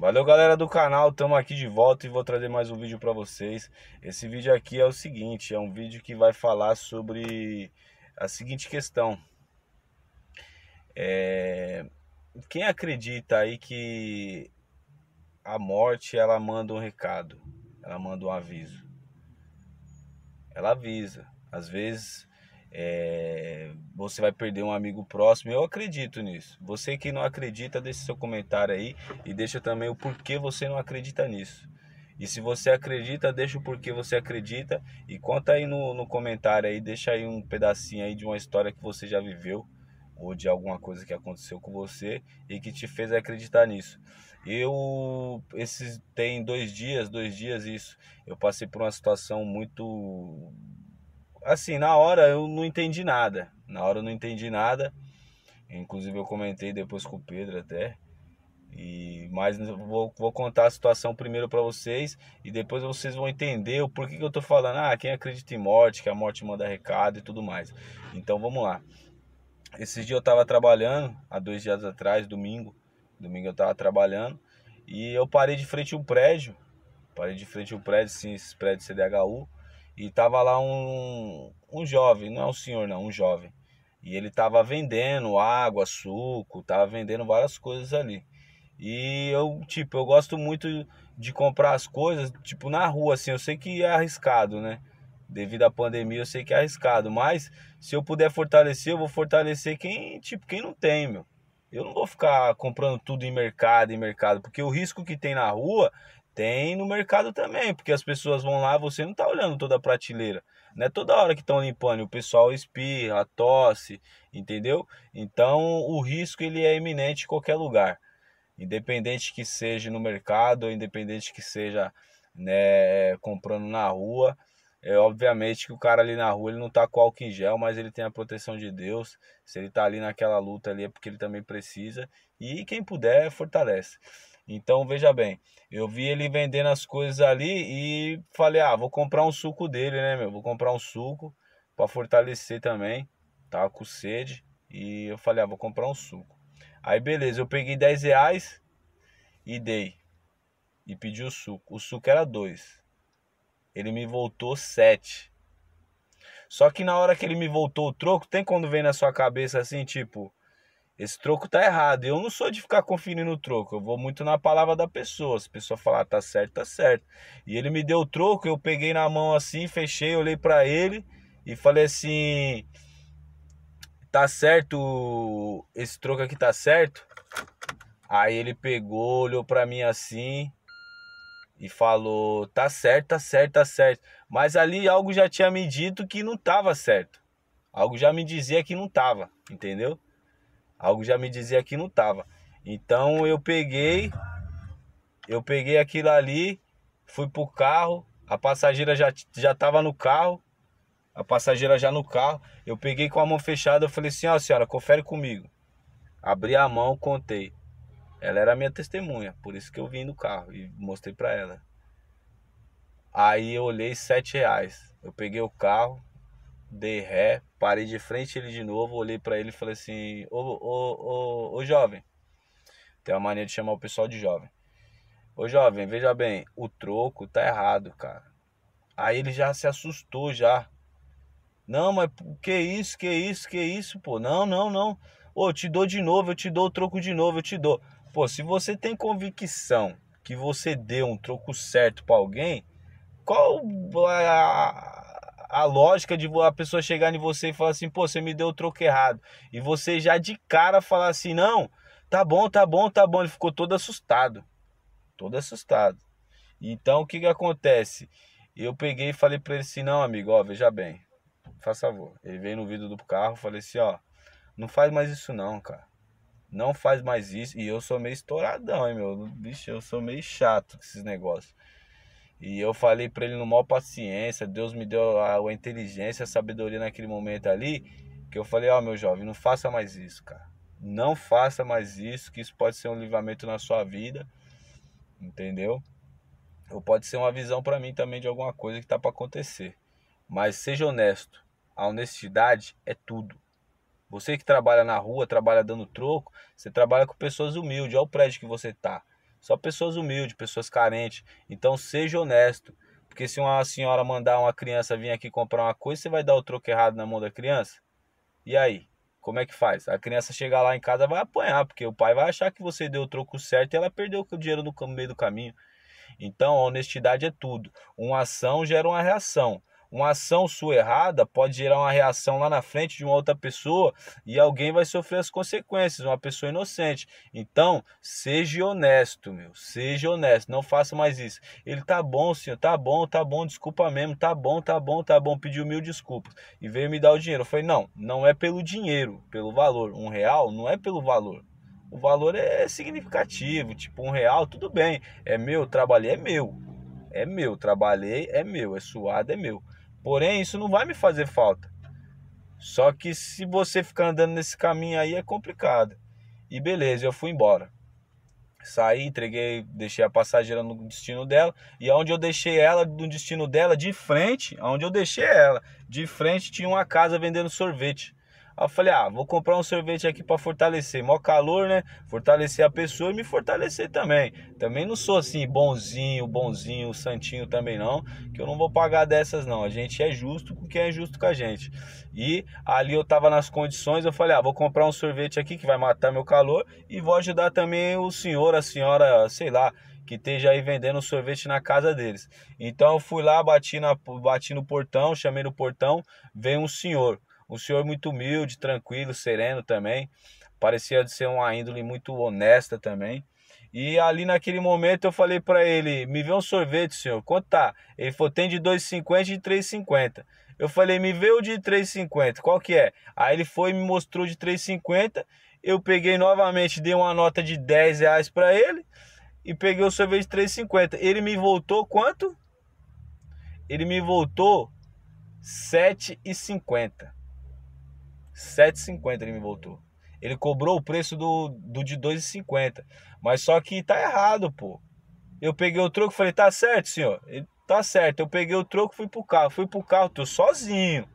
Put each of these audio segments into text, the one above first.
Valeu galera do canal, estamos aqui de volta e vou trazer mais um vídeo para vocês. Esse vídeo aqui é o seguinte, é um vídeo que vai falar sobre a seguinte questão. É... Quem acredita aí que a morte ela manda um recado, ela manda um aviso? Ela avisa. Às vezes é, você vai perder um amigo próximo. Eu acredito nisso. Você que não acredita, deixe seu comentário aí e deixa também o porquê você não acredita nisso. E se você acredita, deixa o porquê você acredita e conta aí no, no comentário aí, deixa aí um pedacinho aí de uma história que você já viveu ou de alguma coisa que aconteceu com você e que te fez acreditar nisso. Eu, esses tem dois dias, dois dias isso, eu passei por uma situação muito assim, na hora eu não entendi nada. Na hora eu não entendi nada. Inclusive eu comentei depois com o Pedro até. E mas vou, vou contar a situação primeiro para vocês e depois vocês vão entender o porquê que eu tô falando, ah, quem acredita em morte, que a morte manda recado e tudo mais. Então vamos lá. Esses dias eu tava trabalhando, há dois dias atrás, domingo. Domingo eu tava trabalhando e eu parei de frente um prédio. Parei de frente um prédio, sim, esse prédio CDHU. E tava lá um, um jovem, não é um senhor não, um jovem. E ele tava vendendo água, suco, tava vendendo várias coisas ali. E eu, tipo, eu gosto muito de comprar as coisas, tipo, na rua, assim. Eu sei que é arriscado, né? Devido à pandemia, eu sei que é arriscado. Mas se eu puder fortalecer, eu vou fortalecer quem, tipo, quem não tem, meu. Eu não vou ficar comprando tudo em mercado, em mercado, porque o risco que tem na rua tem no mercado também, porque as pessoas vão lá, você não tá olhando toda a prateleira. né toda hora que estão limpando, o pessoal espirra, tosse, entendeu? Então o risco ele é iminente em qualquer lugar. Independente que seja no mercado, ou independente que seja né, comprando na rua. É, obviamente que o cara ali na rua ele não tá com álcool em gel, mas ele tem a proteção de Deus. Se ele tá ali naquela luta ali é porque ele também precisa. E quem puder, fortalece. Então veja bem, eu vi ele vendendo as coisas ali e falei, ah, vou comprar um suco dele, né, meu? Vou comprar um suco para fortalecer também. Tava com sede e eu falei, ah, vou comprar um suco. Aí beleza, eu peguei 10 reais e dei. E pedi o suco. O suco era 2. Ele me voltou 7. Só que na hora que ele me voltou o troco, tem quando vem na sua cabeça assim, tipo, esse troco tá errado. Eu não sou de ficar conferindo o troco, eu vou muito na palavra da pessoa. Se a pessoa falar, ah, tá certo, tá certo. E ele me deu o troco, eu peguei na mão assim, fechei, olhei para ele e falei assim: tá certo, esse troco aqui tá certo. Aí ele pegou, olhou para mim assim e falou: tá certo, tá certo, tá certo. Mas ali algo já tinha me dito que não tava certo. Algo já me dizia que não tava, entendeu? Algo já me dizia que não estava. Então eu peguei, eu peguei aquilo ali, fui pro carro, a passageira já já tava no carro, a passageira já no carro. Eu peguei com a mão fechada, eu falei assim: "Ó, oh, senhora, confere comigo". Abri a mão, contei. Ela era minha testemunha, por isso que eu vim no carro e mostrei para ela. Aí eu olhei sete reais. Eu peguei o carro, dei ré, parei de frente ele de novo, olhei para ele e falei assim: ô, ô, ô, ô, jovem. Tem uma mania de chamar o pessoal de jovem. Ô, jovem, veja bem, o troco tá errado, cara. Aí ele já se assustou já. Não, mas que isso, que isso, que isso, pô. Não, não, não. Ô, te dou de novo, eu te dou o troco de novo, eu te dou. Pô, se você tem convicção que você deu um troco certo para alguém, qual a, a, lógica de a pessoa chegar em você e falar assim, pô, você me deu o troco errado. E você já de cara falar assim, não, tá bom, tá bom, tá bom. Ele ficou todo assustado. Todo assustado. Então o que, que acontece? Eu peguei e falei pra ele assim, não, amigo, ó, veja bem, faz favor. Ele veio no vidro do carro, falei assim, ó, não faz mais isso não, cara. Não faz mais isso. E eu sou meio estouradão, hein, meu. Bicho, eu sou meio chato com esses negócios. E eu falei para ele no maior paciência, Deus me deu a, a inteligência, a sabedoria naquele momento ali, que eu falei, ó oh, meu jovem, não faça mais isso, cara. Não faça mais isso, que isso pode ser um livramento na sua vida, entendeu? Ou pode ser uma visão para mim também de alguma coisa que tá para acontecer. Mas seja honesto, a honestidade é tudo. Você que trabalha na rua, trabalha dando troco, você trabalha com pessoas humildes, olha o prédio que você tá. Só pessoas humildes, pessoas carentes. Então seja honesto. Porque se uma senhora mandar uma criança vir aqui comprar uma coisa, você vai dar o troco errado na mão da criança? E aí? Como é que faz? A criança chegar lá em casa vai apanhar, porque o pai vai achar que você deu o troco certo e ela perdeu o dinheiro no meio do caminho. Então, a honestidade é tudo. Uma ação gera uma reação. Uma ação sua errada pode gerar uma reação lá na frente de uma outra pessoa e alguém vai sofrer as consequências, uma pessoa inocente. Então, seja honesto, meu. Seja honesto, não faça mais isso. Ele tá bom, senhor, tá bom, tá bom, desculpa mesmo, tá bom, tá bom, tá bom, pediu mil desculpas e veio me dar o dinheiro. Eu falei, não, não é pelo dinheiro, pelo valor. Um real não é pelo valor o valor é significativo, tipo um real, tudo bem, é meu, trabalhei, é meu, é meu, trabalhei, é meu, é suado, é meu. Porém, isso não vai me fazer falta. Só que se você ficar andando nesse caminho aí é complicado. E beleza, eu fui embora. Saí, entreguei, deixei a passageira no destino dela. E onde eu deixei ela, no destino dela, de frente, onde eu deixei ela, de frente tinha uma casa vendendo sorvete. Aí eu falei, ah, vou comprar um sorvete aqui para fortalecer. Mó calor, né? Fortalecer a pessoa e me fortalecer também. Também não sou assim bonzinho, bonzinho, santinho também não, que eu não vou pagar dessas não. A gente é justo com quem é justo com a gente. E ali eu tava nas condições, eu falei, ah, vou comprar um sorvete aqui que vai matar meu calor e vou ajudar também o senhor, a senhora, sei lá, que esteja aí vendendo sorvete na casa deles. Então eu fui lá, bati, na, bati no portão, chamei no portão, veio um senhor. Um senhor é muito humilde, tranquilo, sereno também. Parecia de ser uma índole muito honesta também. E ali naquele momento eu falei para ele: "Me vê um sorvete, senhor. Quanto tá?" Ele falou: "Tem de 2,50 e de 3,50". Eu falei: "Me vê o de 3,50. Qual que é?" Aí ele foi e me mostrou de 3,50. Eu peguei novamente, dei uma nota de 10 reais para ele e peguei o sorvete de 3,50. Ele me voltou quanto? Ele me voltou 7,50. 7,50 ele me voltou. Ele cobrou o preço do, do de 2,50. Mas só que tá errado, pô. Eu peguei o troco e falei, tá certo, senhor? Ele, tá certo. Eu peguei o troco fui pro carro. Fui pro carro, tô sozinho.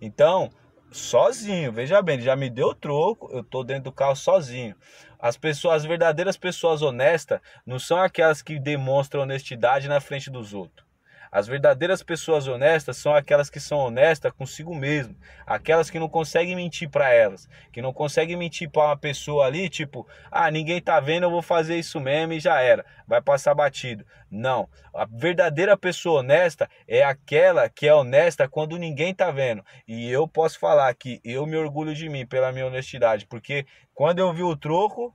Então, sozinho, veja bem, ele já me deu o troco, eu tô dentro do carro sozinho. As pessoas, as verdadeiras pessoas honestas, não são aquelas que demonstram honestidade na frente dos outros. As verdadeiras pessoas honestas são aquelas que são honestas consigo mesmo, aquelas que não conseguem mentir para elas, que não conseguem mentir para uma pessoa ali, tipo, ah, ninguém tá vendo, eu vou fazer isso mesmo e já era, vai passar batido. Não, a verdadeira pessoa honesta é aquela que é honesta quando ninguém tá vendo. E eu posso falar que eu me orgulho de mim pela minha honestidade, porque quando eu vi o troco,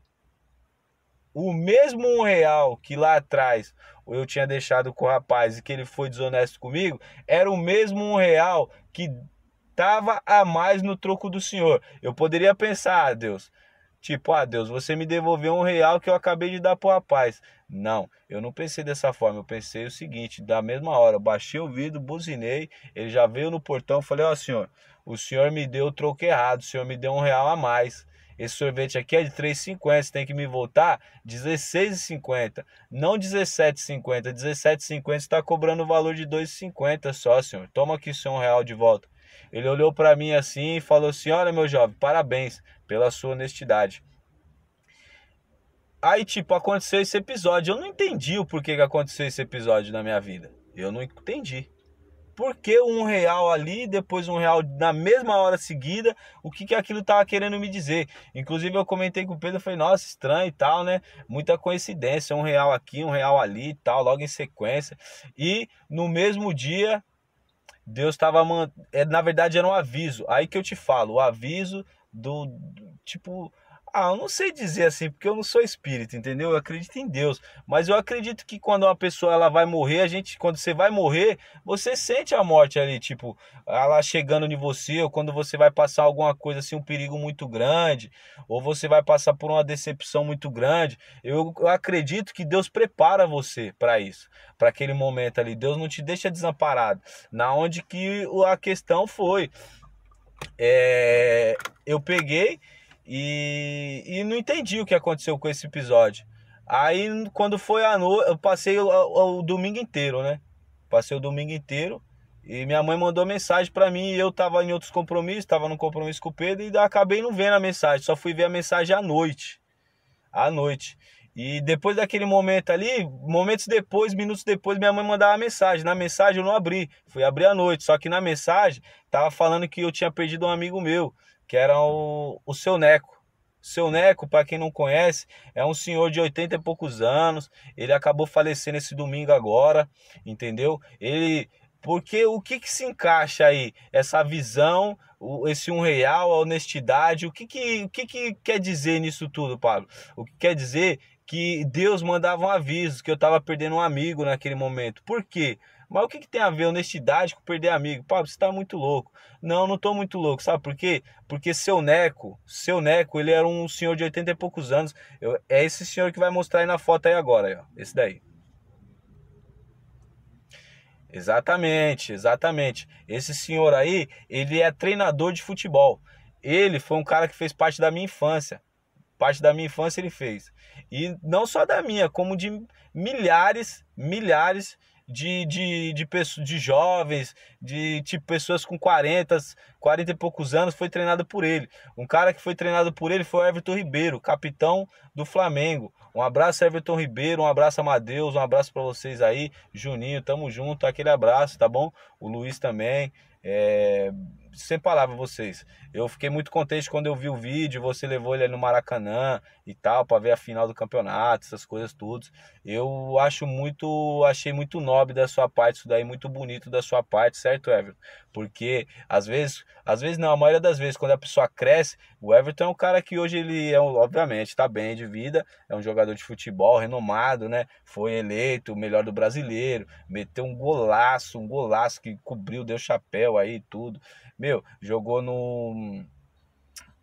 o mesmo um real que lá atrás eu tinha deixado com o rapaz e que ele foi desonesto comigo, era o mesmo um real que tava a mais no troco do senhor. Eu poderia pensar, ah, Deus, tipo, ah, Deus, você me devolveu um real que eu acabei de dar pro rapaz. Não, eu não pensei dessa forma. Eu pensei o seguinte: da mesma hora, baixei o vidro, buzinei, ele já veio no portão, falei, ó, oh, senhor, o senhor me deu o troco errado, o senhor me deu um real a mais. Esse sorvete aqui é de 3,50, você tem que me voltar 16,50, não 17,50. 17,50 está cobrando o valor de 2,50 só, senhor. Toma aqui seu real de volta. Ele olhou para mim assim e falou assim: Olha, meu jovem, parabéns pela sua honestidade. Aí, tipo, aconteceu esse episódio. Eu não entendi o porquê que aconteceu esse episódio na minha vida. Eu não entendi por que um real ali, depois um real na mesma hora seguida, o que, que aquilo estava querendo me dizer. Inclusive eu comentei com o Pedro, falei, nossa, estranho e tal, né? Muita coincidência, um real aqui, um real ali e tal, logo em sequência. E no mesmo dia, Deus estava. Man... É, na verdade, era um aviso. Aí que eu te falo, o aviso do. Tipo, ah, eu não sei dizer assim, porque eu não sou espírito, entendeu? Eu acredito em Deus, mas eu acredito que quando uma pessoa ela vai morrer, a gente quando você vai morrer, você sente a morte ali, tipo, ela chegando em você, ou quando você vai passar alguma coisa assim, um perigo muito grande, ou você vai passar por uma decepção muito grande. Eu, eu acredito que Deus prepara você para isso, para aquele momento ali. Deus não te deixa desamparado. Na onde que a questão foi, é, eu peguei e, e não entendi o que aconteceu com esse episódio. Aí quando foi a noite, eu passei o, o, o, domingo inteiro, né? Passei o domingo inteiro e minha mãe mandou mensagem para mim e eu tava em outros compromissos, tava no compromisso com o Pedro e acabei não vendo a mensagem, só fui ver a mensagem à noite. À noite. E depois daquele momento ali, momentos depois, minutos depois, minha mãe mandava a mensagem. Na mensagem eu não abri, fui abrir à noite. Só que na mensagem tava falando que eu tinha perdido um amigo meu que era o, o seu Neco. Seu Neco, para quem não conhece, é um senhor de 80 e poucos anos. Ele acabou falecendo esse domingo agora, entendeu? Ele porque o que, que se encaixa aí? Essa visão, esse um real, a honestidade, o que, que, o que, que quer dizer nisso tudo, Pablo? O que quer dizer que Deus mandava um aviso, que eu estava perdendo um amigo naquele momento. Por quê? Mas o que, que tem a ver honestidade com perder amigo? Pablo, você está muito louco. Não, não estou muito louco, sabe por quê? Porque seu Neco, seu Neco, ele era um senhor de 80 e poucos anos. Eu, é esse senhor que vai mostrar aí na foto aí agora, aí, ó, esse daí. Exatamente, exatamente. Esse senhor aí, ele é treinador de futebol. Ele foi um cara que fez parte da minha infância. Parte da minha infância ele fez. E não só da minha, como de milhares, milhares de de, de, de, pessoas, de jovens, de tipo, pessoas com 40, 40 e poucos anos, foi treinado por ele. Um cara que foi treinado por ele foi o Everton Ribeiro, capitão do Flamengo. Um abraço, Everton Ribeiro, um abraço, Amadeus, um abraço para vocês aí. Juninho, tamo junto, aquele abraço, tá bom? O Luiz também. É sem palavras vocês. Eu fiquei muito contente quando eu vi o vídeo, você levou ele no Maracanã e tal, para ver a final do campeonato, essas coisas tudo. Eu acho muito, achei muito nobre da sua parte isso daí, muito bonito da sua parte, certo, Everton? Porque às vezes, às vezes não, a maioria das vezes quando a pessoa cresce, o Everton é um cara que hoje ele é, obviamente, tá bem de vida, é um jogador de futebol renomado, né? Foi eleito o melhor do brasileiro, meteu um golaço, um golaço que cobriu, deu chapéu aí tudo meu, jogou no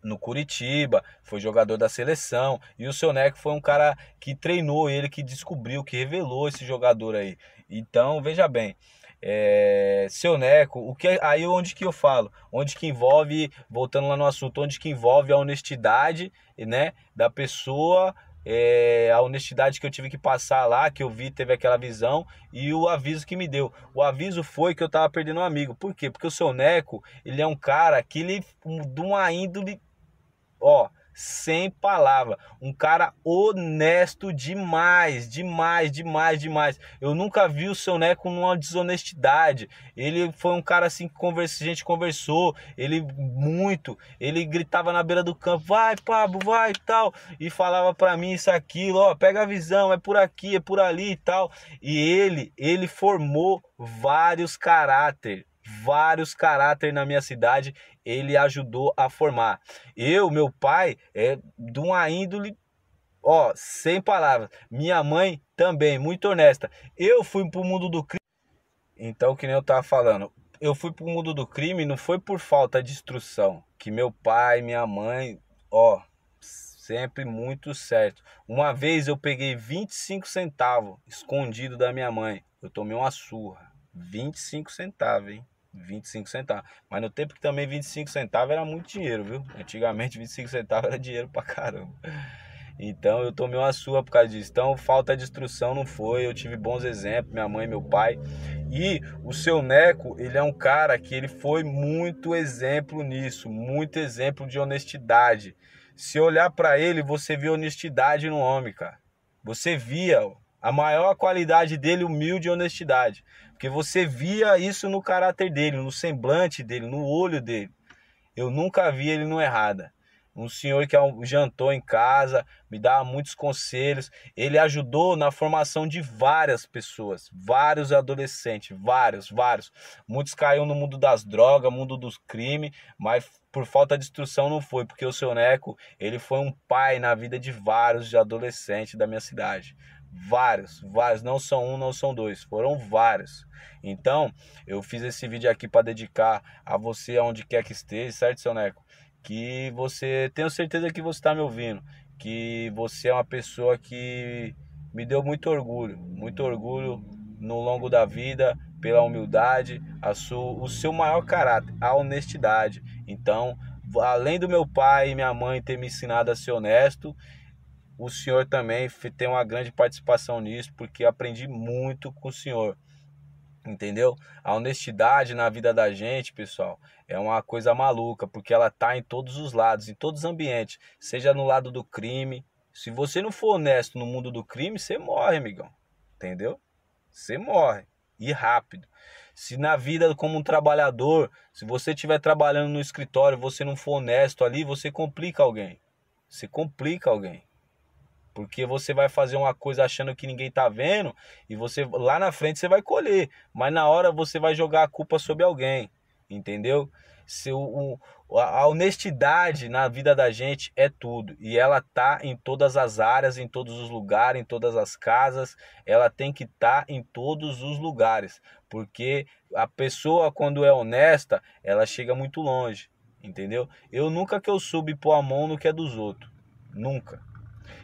no Curitiba, foi jogador da seleção. E o seu Neco foi um cara que treinou ele, que descobriu, que revelou esse jogador aí. Então, veja bem. É, seu Neco, o que aí onde que eu falo, onde que envolve, voltando lá no assunto, onde que envolve a honestidade, né, da pessoa é, a honestidade que eu tive que passar lá, que eu vi, teve aquela visão e o aviso que me deu. O aviso foi que eu tava perdendo um amigo. Por quê? Porque o seu Neco, ele é um cara que ele, de uma índole, ó, sem palavra. Um cara honesto demais, demais, demais, demais. Eu nunca vi o seu Neco numa desonestidade. Ele foi um cara assim que conversa, a gente conversou, ele muito, ele gritava na beira do campo, vai Pablo, vai e tal, e falava para mim isso aquilo, ó, pega a visão, é por aqui, é por ali e tal. E ele, ele formou vários caráter vários caráteres na minha cidade ele ajudou a formar. Eu, meu pai, é de uma índole, ó, sem palavras. Minha mãe também, muito honesta. Eu fui pro mundo do crime. Então, que nem eu tava falando, eu fui pro mundo do crime não foi por falta de instrução. Que meu pai, minha mãe, ó, sempre muito certo. Uma vez eu peguei 25 centavos escondido da minha mãe. Eu tomei uma surra. 25 centavos, hein? 25 centavos. Mas no tempo que também 25 centavos era muito dinheiro, viu? Antigamente 25 centavos era dinheiro pra caramba. Então eu tomei uma surra por causa disso. Então falta de instrução não foi. Eu tive bons exemplos, minha mãe, meu pai. E o seu Neco, ele é um cara que ele foi muito exemplo nisso, muito exemplo de honestidade. Se olhar para ele, você vê honestidade no homem, cara. Você via a maior qualidade dele, humilde e honestidade. Porque você via isso no caráter dele, no semblante dele, no olho dele. Eu nunca vi ele no errada. Um senhor que é jantou em casa, me dava muitos conselhos. Ele ajudou na formação de várias pessoas, vários adolescentes, vários, vários. Muitos caíram no mundo das drogas, mundo dos crimes, mas por falta de instrução não foi, porque o seu Neco, ele foi um pai na vida de vários de adolescentes da minha cidade vários, vários, não são um, não são dois, foram vários. Então, eu fiz esse vídeo aqui para dedicar a você aonde quer que esteja, certo, seu Neco? Que você, tenho certeza que você está me ouvindo, que você é uma pessoa que me deu muito orgulho, muito orgulho no longo da vida, pela humildade, a sua, o seu maior caráter, a honestidade. Então, além do meu pai e minha mãe ter me ensinado a ser honesto, o senhor também tem uma grande participação nisso, porque aprendi muito com o senhor. Entendeu? A honestidade na vida da gente, pessoal, é uma coisa maluca, porque ela tá em todos os lados, em todos os ambientes, seja no lado do crime. Se você não for honesto no mundo do crime, você morre, amigão. Entendeu? Você morre e rápido. Se na vida como um trabalhador, se você estiver trabalhando no escritório, você não for honesto ali, você complica alguém. Você complica alguém. Porque você vai fazer uma coisa achando que ninguém tá vendo e você lá na frente você vai colher, mas na hora você vai jogar a culpa sobre alguém, entendeu? Se o, o, a honestidade na vida da gente é tudo e ela tá em todas as áreas, em todos os lugares, em todas as casas, ela tem que estar tá em todos os lugares, porque a pessoa quando é honesta, ela chega muito longe, entendeu? Eu nunca que eu subi pôr a mão no que é dos outros, nunca.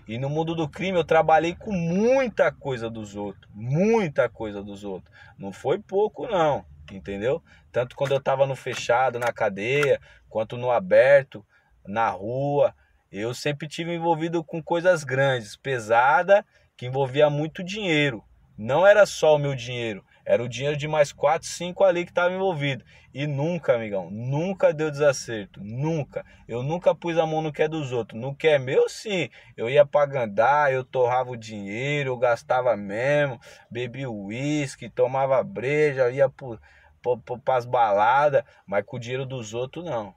E no mundo do crime eu trabalhei com muita coisa dos outros, muita coisa dos outros. Não foi pouco não, entendeu? Tanto quando eu estava no fechado, na cadeia, quanto no aberto, na rua, eu sempre tive envolvido com coisas grandes, pesada, que envolvia muito dinheiro. Não era só o meu dinheiro, era o dinheiro de mais 4, 5 ali que estava envolvido. E nunca, amigão, nunca deu desacerto. Nunca. Eu nunca pus a mão no que é dos outros. No que é meu, sim. Eu ia pagandar, eu torrava o dinheiro, eu gastava mesmo, bebia uísque, tomava breja, ia para as baladas, mas com o dinheiro dos outros, não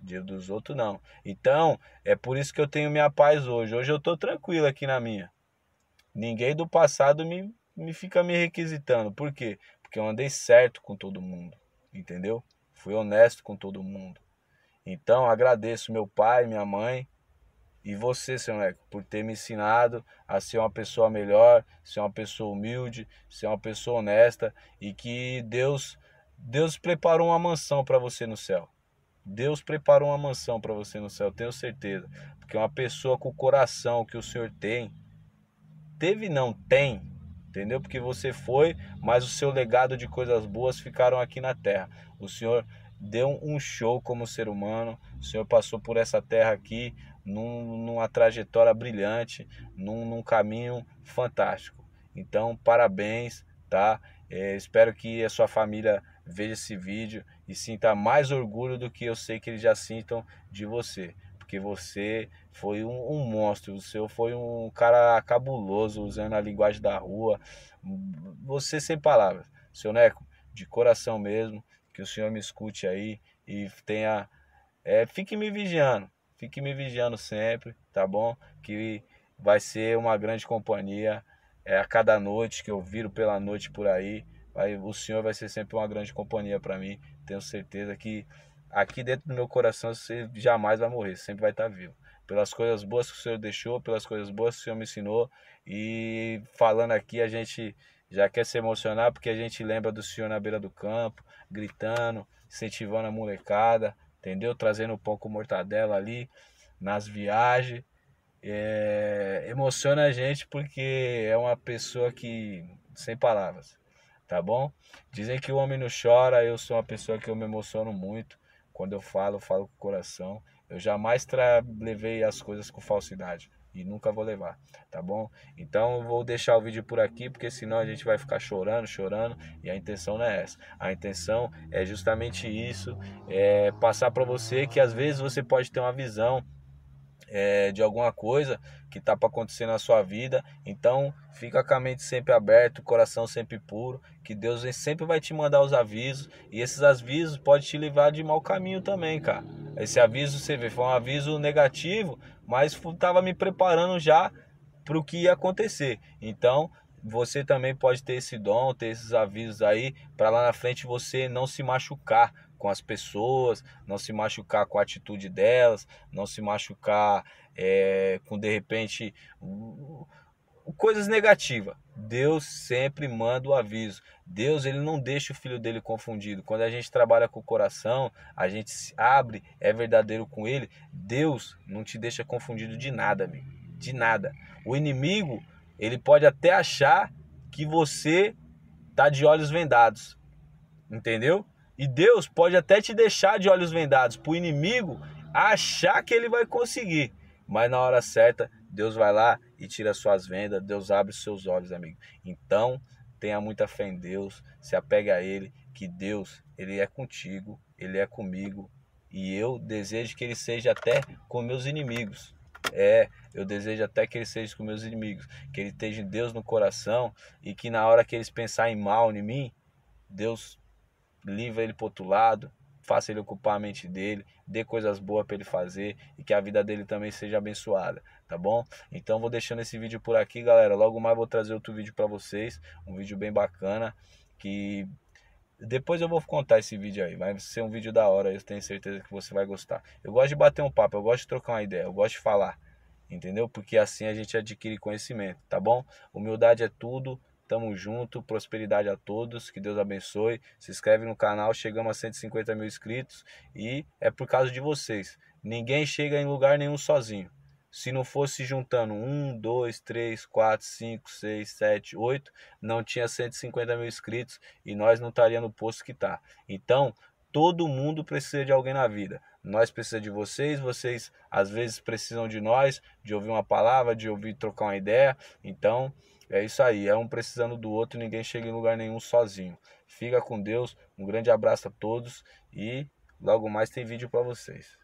dinheiro dos outros não. Então, é por isso que eu tenho minha paz hoje. Hoje eu tô tranquilo aqui na minha. Ninguém do passado me, me fica me requisitando. Por quê? Porque eu andei certo com todo mundo, entendeu? Fui honesto com todo mundo. Então agradeço meu pai, minha mãe e você, seu Neco, por ter me ensinado a ser uma pessoa melhor, ser uma pessoa humilde, ser uma pessoa honesta e que Deus Deus preparou uma mansão para você no céu. Deus preparou uma mansão para você no céu, tenho certeza, porque uma pessoa com o coração que o Senhor tem, teve não tem, entendeu? Porque você foi, mas o seu legado de coisas boas ficaram aqui na terra. O Senhor deu um show como ser humano, o Senhor passou por essa terra aqui num, numa trajetória brilhante, num, num caminho fantástico. Então, parabéns, tá? É, espero que a sua família veja esse vídeo e sinta mais orgulho do que eu sei que eles já sintam de você porque você foi um, um, monstro, o seu foi um cara cabuloso, usando a linguagem da rua. Você sem palavras. Seu Neco, de coração mesmo, que o senhor me escute aí e tenha. É, fique me vigiando, fique me vigiando sempre, tá bom? Que vai ser uma grande companhia é, a cada noite que eu viro pela noite por aí. Vai, o senhor vai ser sempre uma grande companhia para mim. Tenho certeza que aqui dentro do meu coração você jamais vai morrer, sempre vai estar vivo. Pelas coisas boas que o Senhor deixou, pelas coisas boas que o Senhor me ensinou. E falando aqui, a gente já quer se emocionar porque a gente lembra do Senhor na beira do campo, gritando, incentivando a molecada, entendeu? Trazendo pão com mortadela ali nas viagens. É... emociona a gente porque é uma pessoa que sem palavras, tá bom? Dizem que o homem não chora, eu sou uma pessoa que eu me emociono muito quando eu falo, falo com o coração. Eu jamais levei as coisas com falsidade e nunca vou levar, tá bom? Então eu vou deixar o vídeo por aqui, porque senão a gente vai ficar chorando, chorando, e a intenção não é essa. A intenção é justamente isso, é passar para você que às vezes você pode ter uma visão é, de alguma coisa que está para acontecer na sua vida. Então, fica com a mente sempre aberta, o coração sempre puro, que Deus sempre vai te mandar os avisos e esses avisos podem te livrar de mau caminho também, cara. Esse aviso você vê foi um aviso negativo, mas estava me preparando já para o que ia acontecer. Então, você também pode ter esse dom, ter esses avisos aí, para lá na frente você não se machucar, com as pessoas, não se machucar com a atitude delas, não se machucar é, com de repente coisas negativas. Deus sempre manda o aviso. Deus ele não deixa o filho dele confundido. Quando a gente trabalha com o coração, a gente se abre, é verdadeiro com ele. Deus não te deixa confundido de nada, amigo. de nada. O inimigo ele pode até achar que você tá de olhos vendados, entendeu? E Deus pode até te deixar de olhos vendados para o inimigo achar que ele vai conseguir. Mas na hora certa, Deus vai lá e tira suas vendas, Deus abre os seus olhos, amigo. Então, tenha muita fé em Deus, se apega a Ele, que Deus, Ele é contigo, Ele é comigo. E eu desejo que Ele seja até com meus inimigos. É, eu desejo até que ele seja com meus inimigos, que ele esteja Deus no coração e que na hora que eles pensarem mal em mim, Deus livre ele pro outro lado, faça ele ocupar a mente dele, dê coisas boas para ele fazer e que a vida dele também seja abençoada, tá bom? Então vou deixando esse vídeo por aqui, galera. Logo mais vou trazer outro vídeo para vocês, um vídeo bem bacana que depois eu vou contar esse vídeo aí, vai ser um vídeo da hora, eu tenho certeza que você vai gostar. Eu gosto de bater um papo, eu gosto de trocar uma ideia, eu gosto de falar, entendeu? Porque assim a gente adquire conhecimento, tá bom? Humildade é tudo. Tamo junto, prosperidade a todos, que Deus abençoe. Se inscreve no canal, chegamos a 150 mil inscritos e é por causa de vocês. Ninguém chega em lugar nenhum sozinho. Se não fosse juntando 1, 2, 3, 4, 5, 6, 7, 8, não tinha 150 mil inscritos e nós não estaria no posto que está Então, todo mundo precisa de alguém na vida. Nós precisamos de vocês, vocês às vezes precisam de nós, de ouvir uma palavra, de ouvir trocar uma ideia. Então, é isso aí, é um precisando do outro, ninguém chega em lugar nenhum sozinho. Fica com Deus, um grande abraço a todos e logo mais tem vídeo para vocês.